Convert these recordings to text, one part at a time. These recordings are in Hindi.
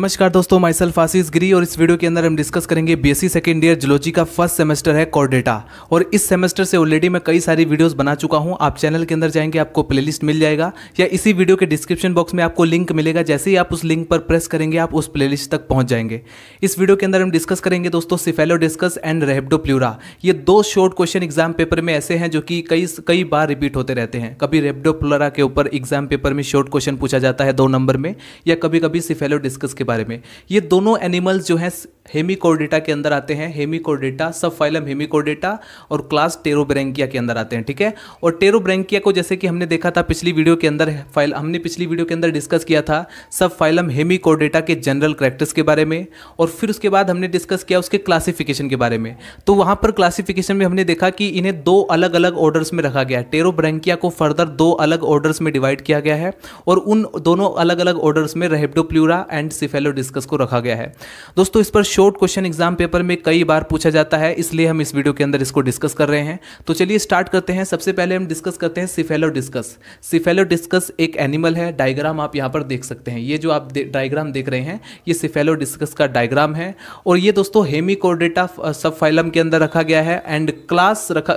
नमस्कार दोस्तों माई सेल्फ आशीष गिरी और इस वीडियो के अंदर हम डिस्कस करेंगे बीएससी सेकेंड ईयर जियोलॉजी का फर्स्ट सेमेस्टर है कोर डेटा और इस सेमेस्टर से ऑलरेडी मैं कई सारी वीडियोस बना चुका हूं आप चैनल के अंदर जाएंगे आपको प्लेलिस्ट मिल जाएगा या इसी वीडियो के डिस्क्रिप्शन बॉक्स में आपको लिंक मिलेगा जैसे ही आप उस लिंक पर प्रेस करेंगे आप उस प्ले तक पहुँच जाएंगे इस वीडियो के अंदर हम डिस्कस करेंगे दोस्तों cephalodiscus and rhabdopleura ये दो शॉर्ट क्वेश्चन एग्जाम पेपर में ऐसे हैं जो कि कई कई बार रिपीट होते रहते हैं कभी रेहब्डो प्लूरा के ऊपर एग्जाम पेपर में शॉर्ट क्वेश्चन पूछा जाता है दो नंबर में या कभी कभी सिफेलो डिस्कस के बारे में ये दोनों एनिमल्स जो हैं हेमिकोर्डेटा के अंदर आते हैं हेमिकोर्डेटा सब फाइलम हेमिकोर्डेटा और क्लास टेरोब्रेंकिया के अंदर आते हैं ठीक है और टेरोब्रेंकिया को जैसे कि हमने देखा था पिछली वीडियो के अंदर फाइल हमने पिछली वीडियो के अंदर डिस्कस किया था सब फाइलम हेमिकोर्डेटा के जनरल करेक्टर्स के बारे में और फिर उसके बाद हमने डिस्कस किया उसके क्लासिफिकेशन के बारे में तो वहाँ पर क्लासिफिकेशन में हमने देखा कि इन्हें दो अलग अलग ऑर्डर्स में रखा गया है टेरोब्रैंकिया को फर्दर दो अलग ऑर्डर्स में डिवाइड किया गया है और उन दोनों अलग अलग ऑर्डर्स में rhabdopleura and cephalodiscus को रखा गया है दोस्तों इस पर शॉर्ट क्वेश्चन एग्जाम पेपर में कई बार पूछा जाता है इसलिए हम इस वीडियो के अंदर इसको डिस्कस कर रहे हैं तो चलिए स्टार्ट करते हैं सबसे पहले हम डिस्कस करते हैं सिफेलो डिस्कस सिफेलो डिस्कस एक एनिमल है डायग्राम आप यहाँ पर देख सकते हैं ये जो आप डायग्राम देख रहे हैं ये सिफेलो डिस्कस का डायग्राम है और ये दोस्तों हेमिकोडेटा सब फाइलम के अंदर रखा गया है एंड क्लास रखा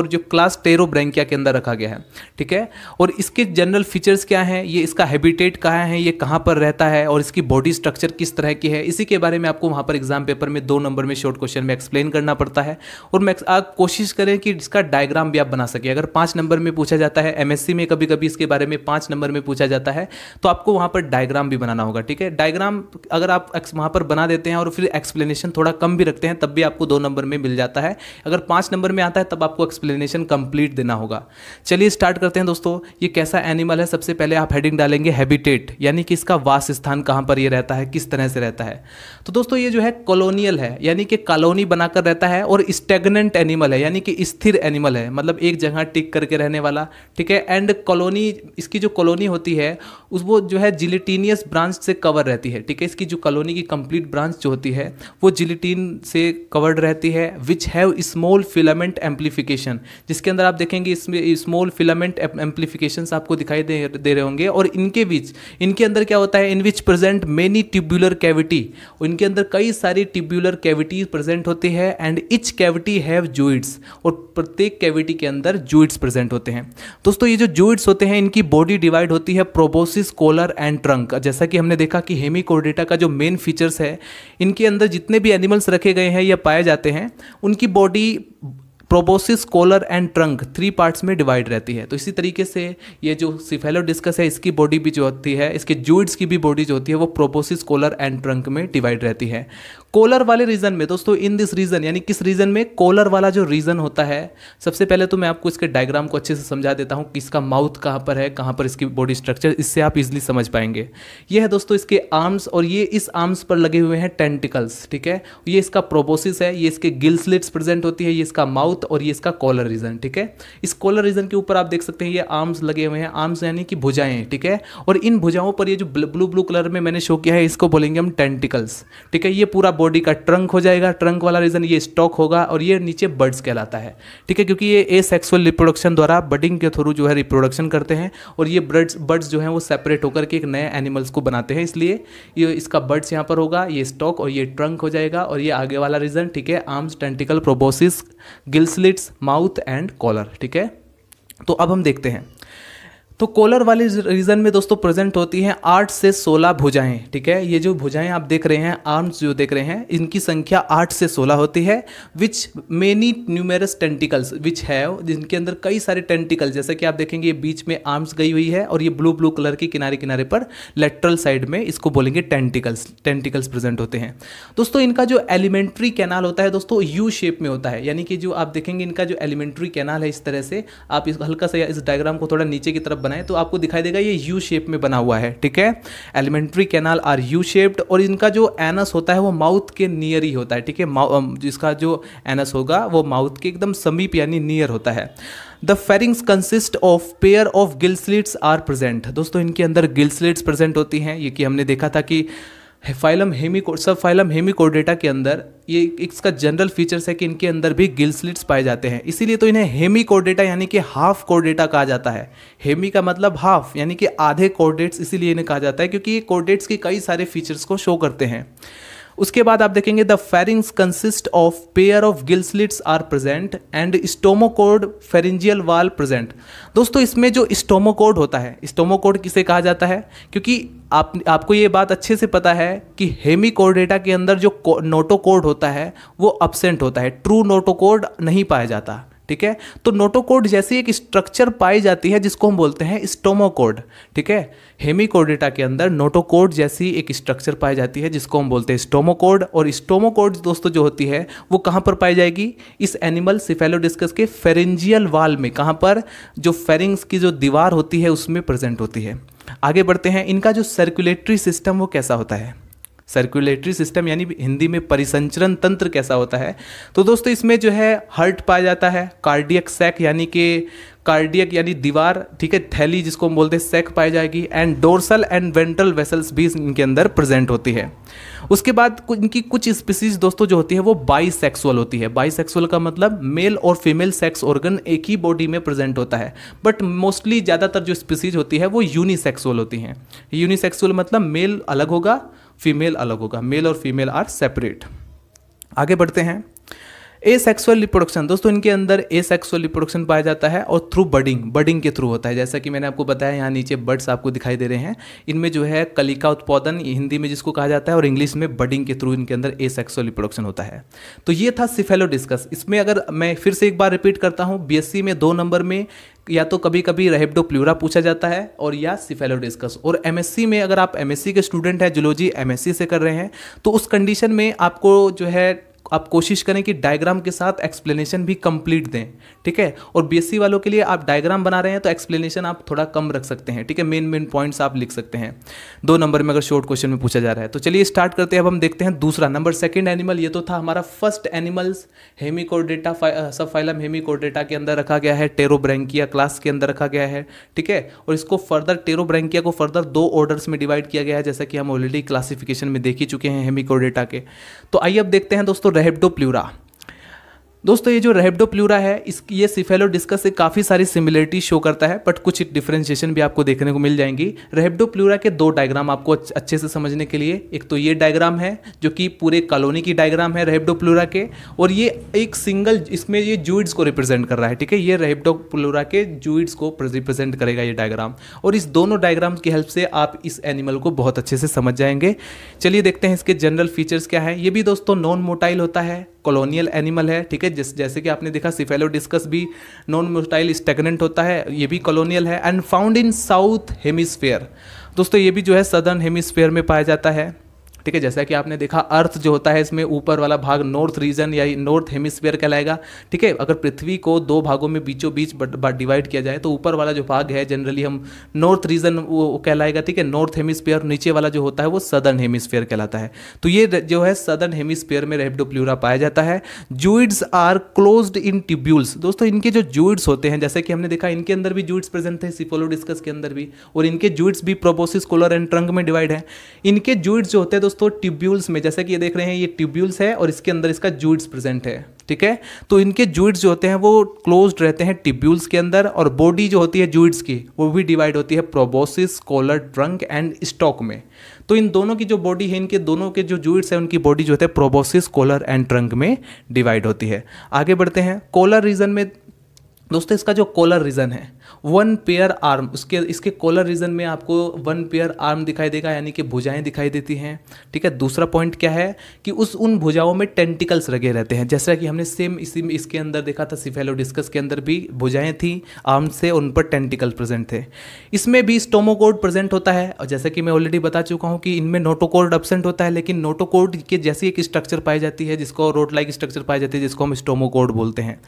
और जो क्लास टेरोब्रैंकिया के अंदर रखा गया है ठीक है और इसके जनरल फीचर्स क्या हैं ये इसका हैबिटेट कहाँ है ये कहाँ पर रहता है और इसकी बॉडी स्ट्रक्चर किस तरह की है इसी के बारे में आपको वहाँ पर एग्जाम पेपर में दो नंबर में शॉर्ट क्वेश्चन में एक्सप्लेन करना पड़ता है और आप कोशिश करें कि इसका डायग्राम भी आप बना सके अगर पाँच नंबर में पूछा जाता है एमएससी में कभी कभी इसके बारे में पाँच नंबर में पूछा जाता है तो आपको वहाँ पर डायग्राम भी बनाना होगा ठीक है डायग्राम अगर आप वहाँ पर बना देते हैं और फिर एक्सप्लेनेशन थोड़ा कम भी रखते हैं तब भी आपको दो नंबर में मिल जाता है अगर पाँच नंबर में आता है तब आपको एक्सप्लेनेशन कंप्लीट देना होगा चलिए स्टार्ट करते हैं दोस्तों ये कैसा एनिमल है सबसे पहले आप हेडिंग डालेंगे हैबिटेट यानी कि इसका वास स्थान कहाँ पर यह रहता है रहता है किस तरह से रहता है तो दोस्तों ये जो है कॉलोनियल है यानी कि कॉलोनी बनाकर रहता है और स्टेगनेंट एनिमल है यानी कि स्थिर एनिमल है मतलब एक जगह टिक करके रहने वाला ठीक है एंड कॉलोनी इसकी जो कॉलोनी होती है उस वो जो है जिलिटीनियस ब्रांच से कवर रहती है ठीक है इसकी जो कॉलोनी की कंप्लीट ब्रांच जो होती है वो जिलिटीन से कवर्ड रहती है which have small filament amplification जिसके अंदर आप देखेंगे इसमें स्मॉल फिलामेंट एम्पलीफिकेशन आपको दिखाई दे, दे रहे होंगे और इनके बीच इनके अंदर क्या होता है in which present many tubular cavity उनके अंदर कई सारी ट्यूब्यूलर कैविटीज प्रेजेंट होती है and each cavity have zooids और प्रत्येक कैविटी के अंदर जोइड्स प्रेजेंट होते हैं दोस्तों ये जो जोइड्स होते हैं इनकी बॉडी डिवाइड होती है प्रोबोसिस कोलर एंड ट्रंक जैसा कि हमने देखा कि हेमिकोडेटा का जो मेन फीचर्स है इनके अंदर जितने भी एनिमल्स रखे गए हैं या पाए जाते हैं उनकी body proboscis collar and trunk three parts में डिवाइड रहती है तो इसी तरीके से ये जो सिफेलो डिस्कस है इसकी बॉडी भी जो होती है इसके जूड्स की भी बॉडी जो होती है वो प्रोबोसिस कॉलर एंड ट्रंक में डिवाइड रहती है कॉलर वाले रीजन में दोस्तों इन दिस रीजन यानी किस रीजन में कोलर वाला जो रीजन होता है सबसे पहले तो मैं आपको इसके डायग्राम को अच्छे से समझा देता हूँ कि इसका माउथ कहाँ पर है कहाँ पर इसकी बॉडी स्ट्रक्चर इससे आप इजिली समझ पाएंगे यह है दोस्तों इसके आर्म्स और ये इस आर्म्स पर लगे हुए हैं टेंटिकल्स ठीक है ये इसका प्रोबोसिस है ये इसके गिल्सलिट्स प्रेजेंट होती है ये इसका माउथ ग्रोथ और ये इसका कॉलर रीजन ठीक है इस कॉलर रीजन के ऊपर आप देख सकते हैं ये आर्म्स लगे हुए हैं आर्म्स यानी कि भुजाएं ठीक है और इन भुजाओं पर ये जो ब्लू ब्लू कलर में मैंने शो किया है इसको बोलेंगे हम टेंटिकल्स ठीक है ये पूरा बॉडी का ट्रंक हो जाएगा ट्रंक वाला रीजन ये स्टॉक होगा और ये नीचे बर्ड्स कहलाता है ठीक है क्योंकि ये ए सेक्सुअल रिप्रोडक्शन द्वारा बडिंग के थ्रू जो है रिप्रोडक्शन करते हैं और ये बर्ड्स बर्ड्स जो है वो सेपरेट होकर के एक नए एनिमल्स को बनाते हैं इसलिए ये इसका बर्ड्स यहाँ पर होगा ये स्टॉक और ये ट्रंक हो जाएगा और ये आगे वाला रीजन ठीक है arms tentacle proboscis gill gill slits mouth and collar ठीक है तो अब हम देखते हैं तो कोलर वाले रीजन में दोस्तों प्रेजेंट होती हैं आठ से सोलह भुजाएं ठीक है ये जो भुजाएं आप देख रहे हैं आर्म्स जो देख रहे हैं इनकी संख्या आठ से सोलह होती है which many numerous tentacles which है जिनके अंदर कई सारे टेंटिकल जैसे कि आप देखेंगे ये बीच में आर्म्स गई हुई है और ये ब्लू ब्लू कलर के किनारे किनारे पर लेटरल साइड में इसको बोलेंगे टेंटिकल्स टेंटिकल्स प्रेजेंट होते हैं दोस्तों इनका जो एलिमेंट्री कैनाल होता है दोस्तों यू शेप में होता है यानी कि जो आप देखेंगे इनका जो एलिमेंट्री कैनाल है इस तरह से आप इस हल्का सा इस डायग्राम को थोड़ा नीचे की तरफ बनाएं तो आपको दिखाई देगा ये यू शेप में बना हुआ है ठीक है alimentary canal are U shaped और इनका जो एनस होता है वो माउथ के नियर ही होता है ठीक है जिसका जो एनस होगा वो माउथ के एकदम समीप यानी नियर होता है the pharynx consist of pair of gill slits are present दोस्तों इनके अंदर गिल्सलिट्स प्रेजेंट होती हैं ये कि हमने देखा था कि फाइलम हेमीकोड सब फाइलम हेमिकोडेटा के अंदर ये इसका जनरल फीचर्स है कि इनके अंदर भी गिल्सलिट्स पाए जाते हैं इसीलिए तो इन्हें कोडेटा यानी कि हाफ कोडेटा कहा जाता है हेमी का मतलब हाफ यानी कि आधे कोडेट्स इसीलिए इन्हें कहा जाता है क्योंकि ये कोडेट्स के कई सारे फीचर्स को शो करते हैं उसके बाद आप देखेंगे the pharynx consist of pair of gill slits are present and stomochord pharyngeal wall present दोस्तों इसमें जो स्टोमोकोड होता है स्टोमोकोड किसे कहा जाता है क्योंकि आप आपको ये बात अच्छे से पता है कि हेमिकोर्डेटा के अंदर जो नोटोकोड होता है वो अपसेंट होता है ट्रू नोटोकोड नहीं पाया जाता ठीक है तो नोटोकोड जैसी एक स्ट्रक्चर पाई जाती है जिसको हम बोलते हैं स्टोमोकोड ठीक है हेमिकोडेटा के अंदर नोटोकोड जैसी एक स्ट्रक्चर पाई जाती है जिसको हम बोलते हैं स्टोमोकोड और स्टोमोकोड दोस्तों जो होती है वो कहाँ पर पाई जाएगी इस एनिमल सिफेलोडिस्कस के फेरेंजियल वाल में कहाँ पर जो फेरिंग्स की जो दीवार होती है उसमें प्रेजेंट होती है आगे बढ़ते हैं इनका जो सर्कुलेटरी सिस्टम वो कैसा होता है सर्कुलेटरी सिस्टम यानी हिंदी में परिसंचरण तंत्र कैसा होता है तो दोस्तों इसमें जो है हर्ट पाया जाता है कार्डियक सैक यानी कि कार्डियक यानी दीवार ठीक है थैली जिसको हम बोलते हैं सैक पाई जाएगी and dorsal and ventral vessels भी इनके अंदर प्रेजेंट होती है उसके बाद इनकी कुछ स्पीसीज दोस्तों जो होती है वो बाईसेक्सुअल होती है बाईसेक्सुअल का मतलब मेल और फीमेल सेक्स ऑर्गन एक ही बॉडी में प्रेजेंट होता है बट मोस्टली ज़्यादातर जो स्पीसीज होती है वो यूनिसेक्सुअल होती हैं यूनिसेक्सुअल मतलब मेल अलग होगा फीमेल अलग होगा मेल और फीमेल आर सेपरेट आगे बढ़ते हैं ए सेक्सुअल रिप्रोडक्शन दोस्तों इनके अंदर ए सेक्सुअल रिप्रोडक्शन पाया जाता है और थ्रू बडिंग बडिंग के थ्रू होता है जैसा कि मैंने आपको बताया यहाँ नीचे बर्ड्स आपको दिखाई दे रहे हैं इनमें जो है कलिका उत्पादन हिंदी में जिसको कहा जाता है और इंग्लिश में बडिंग के थ्रू इनके अंदर ए सेक्सुअल रिप्रोडक्शन होता है तो ये था सिफेलो डिस्कस इसमें अगर मैं फिर से एक बार रिपीट करता हूँ बी में दो नंबर में या तो कभी कभी रहेप्डो प्लूरा पूछा जाता है और या सिफेलोडिस्कस और एमएससी में अगर आप एमएससी के स्टूडेंट हैं जुलोजी एमएससी से कर रहे हैं तो उस कंडीशन में आपको जो है आप कोशिश करें कि डायग्राम के साथ एक्सप्लेनेशन भी कंप्लीट दें ठीक है और बीएससी वालों के लिए आप डायग्राम बना रहे हैं तो एक्सप्लेनेशन आप थोड़ा कम रख सकते हैं ठीक है मेन मेन पॉइंट्स आप लिख सकते हैं दो नंबर में अगर शॉर्ट क्वेश्चन में पूछा जा रहा है तो चलिए स्टार्ट करते हैं अब हम देखते हैं दूसरा नंबर सेकेंड एनिमल ये तो था हमारा first animals hemichordata sub phylum hemichordata के अंदर रखा गया है टेरोब्रेंकिया क्लास के अंदर रखा गया है ठीक है और इसको फर्दर टेरोब्रेंकिया को फर्दर दो ऑर्डर्स में डिवाइड किया गया है जैसा कि हम ऑलरेडी क्लासिफिकेशन में देख ही चुके हैं हेमिकोडेटा के तो आइए अब देखते हैं दोस्तों तो रेप्टोप्लूरा दोस्तों ये जो प्लूरा है इस ये सिफेलो डिस्कस से काफ़ी सारी सिमिलरिटी शो करता है बट कुछ डिफ्रेंशिएशन भी आपको देखने को मिल जाएंगी प्लूरा के दो डायग्राम आपको अच्छे से समझने के लिए एक तो ये डायग्राम है जो कि पूरे कॉलोनी की डायग्राम है प्लूरा के और ये एक सिंगल इसमें ये जूइड्स को रिप्रेजेंट कर रहा है ठीक है ये प्लूरा के जूइड्स को रिप्रेजेंट करेगा ये डायग्राम और इस दोनों डायग्राम की हेल्प से आप इस एनिमल को बहुत अच्छे से समझ जाएंगे चलिए देखते हैं इसके जनरल फीचर्स क्या है ये भी दोस्तों नॉन मोटाइल होता है कॉलोनियल एनिमल है ठीक है जिस जैसे कि आपने देखा सिफेलो डिस्कस भी नॉन मोस्टाइल स्टेगनेंट होता है ये भी कॉलोनियल है and found in south hemisphere दोस्तों ये भी जो है सदर्न हेमिसफेयर में पाया जाता है ठीक है जैसा कि आपने देखा अर्थ जो होता है इसमें ऊपर वाला भाग नॉर्थ रीजन या नॉर्थ हेमिस्फेयर कहलाएगा ठीक है अगर पृथ्वी को दो भागों में बीचों बीच डिवाइड किया जाए तो ऊपर वाला जो भाग है जनरली हम नॉर्थ रीजन वो कहलाएगा ठीक है नॉर्थ हेमिस्फेयर नीचे वाला जो होता है वो सदर्न हेमिस्फेयर कहलाता है तो ये जो है सदर्न हेमिस्फेयर में रेबडोप्लूरा पाया जाता है zooids are close in tubules दोस्तों इनके जो जूइड्स होते हैं जैसे कि हमने देखा इनके अंदर भी जूइड्स प्रेजेंट थे सिफोलोडिस्कस के अंदर भी और इनके जूइड्स भी प्रोबोसिस कोलर एंड ट्रंक में डिवाइड है इनके जूइड्स जो होते हैं दोस्तों दोस्तों ट्यूब्यूल्स में जैसे कि ये देख रहे हैं ये ट्यूब्यूल्स है और इसके अंदर इसका जूड्स प्रेजेंट है ठीक है तो इनके जूइड्स जो होते हैं वो क्लोज रहते हैं ट्यूब्यूल्स के अंदर और बॉडी जो होती है जूइड्स की वो भी डिवाइड होती है proboscis collar trunk and stalk में तो इन दोनों की जो बॉडी है इनके दोनों के जो जूइड्स हैं उनकी बॉडी जो होते हैं प्रोबोसिस कॉलर एंड ट्रंक में डिवाइड होती है आगे बढ़ते हैं कॉलर रीजन में दोस्तों इसका जो कॉलर रीजन है वन पेयर आर्म उसके इसके कॉलर रीजन में आपको वन पेयर आर्म दिखाई देगा यानी कि भुजाएं दिखाई देती हैं ठीक है दूसरा पॉइंट क्या है कि उस उन भुजाओं में टेंटिकल्स लगे रहते हैं जैसा कि हमने सेम इसी इसके अंदर देखा था सिफेलोडिस्कस के अंदर भी भुजाएं थी आर्म से उन पर टेंटिकल प्रेजेंट थे इसमें भी स्टोमोकोड प्रेजेंट होता है और जैसा कि मैं ऑलरेडी बता चुका हूँ कि इनमें नोटोकोड एबसेंट होता है लेकिन नोटोकोड के जैसी एक स्ट्रक्चर पाई जाती है जिसको रोड लाइक स्ट्रक्चर पाई जाती है जिसको हम स्टोमोकोड बोलते हैं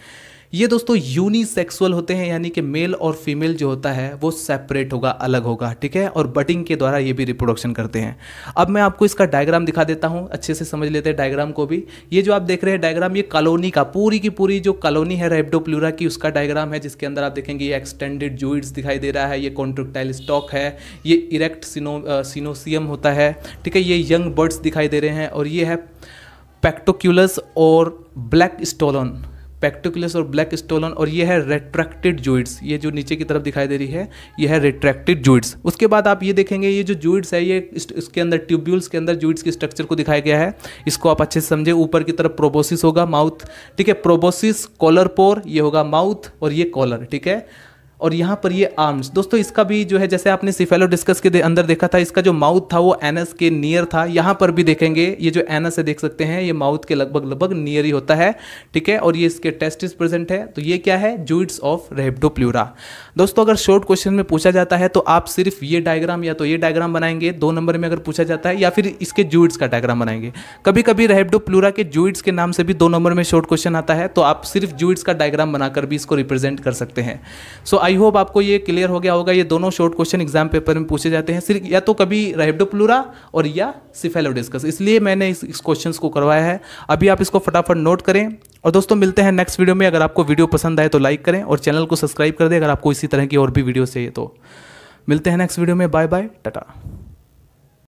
ये दोस्तों यूनिसेक्सुअल होते हैं यानी कि मेल और फीमेल जो होता है वो सेपरेट होगा अलग होगा ठीक है और बटिंग के द्वारा ये भी रिप्रोडक्शन करते हैं अब मैं आपको इसका डायग्राम दिखा देता हूँ अच्छे से समझ लेते हैं डायग्राम को भी ये जो आप देख रहे हैं डायग्राम ये कॉलोनी का पूरी की पूरी जो कॉलोनी है रेबडोप्लूरा की उसका डायग्राम है जिसके अंदर आप देखेंगे ये एक्सटेंडेड जूइड्स दिखाई दे रहा है ये कॉन्ट्रोक्टाइल स्टॉक है ये इरेक्ट सिनो सिनोसियम होता है ठीक है ये यंग बर्ड्स दिखाई दे रहे हैं और ये है पैक्टोक्यूलस और ब्लैक स्टोलन स्पेक्टिकुलस और ब्लैक स्टोलन और ये है रेट्रैक्टेड जूइड्स ये जो नीचे की तरफ दिखाई दे रही है ये है रेट्रैक्टेड जूइड्स उसके बाद आप ये देखेंगे ये जो जूइड्स है ये इसके अंदर ट्यूब्यूल्स के अंदर जूइड्स के स्ट्रक्चर को दिखाया गया है इसको आप अच्छे से समझे ऊपर की तरफ प्रोबोसिस होगा माउथ ठीक है प्रोबोसिस कॉलर पोर ये होगा माउथ और ये कॉलर ठीक है और यहाँ पर ये आर्म्स दोस्तों इसका भी जो है जैसे आपने सिफेलो डिस्कस के दे, अंदर देखा था इसका जो माउथ था वो एनस के नियर था यहाँ पर भी देखेंगे ये जो एनस है देख सकते हैं ये माउथ के लगभग लगभग नियर ही होता है ठीक है और ये इसके टेस्टिस प्रेजेंट है तो ये क्या है जूइट्स ऑफ रेप्डोप्ल्यूरा दोस्तों अगर शॉर्ट क्वेश्चन में पूछा जाता है तो आप सिर्फ ये डायग्राम या तो ये डायग्राम बनाएंगे दो नंबर में अगर पूछा जाता है या फिर इसके जूइट्स का डायग्राम बनाएंगे कभी कभी रेबडोप्लूरा के जूइट्स के नाम से भी दो नंबर में शॉर्ट क्वेश्चन आता है तो आप सिर्फ जूइट्स का डायग्राम बनाकर भी इसको रिप्रेजेंट कर सकते हैं सो आई होप आपको ये क्लियर हो गया होगा ये दोनों शॉर्ट क्वेश्चन एग्जाम पेपर में पूछे जाते हैं सिर्फ या तो कभी राइबडोप्लूरा और या सिफेलोडिस्कस इसलिए मैंने इस, इस क्वेश्चन को करवाया है अभी आप इसको फटाफट नोट करें और दोस्तों मिलते हैं नेक्स्ट वीडियो में अगर आपको वीडियो पसंद आए तो लाइक करें और चैनल को सब्सक्राइब कर दें अगर आपको इसी तरह की और भी वीडियो चाहिए तो मिलते हैं नेक्स्ट वीडियो में बाय बाय टाटा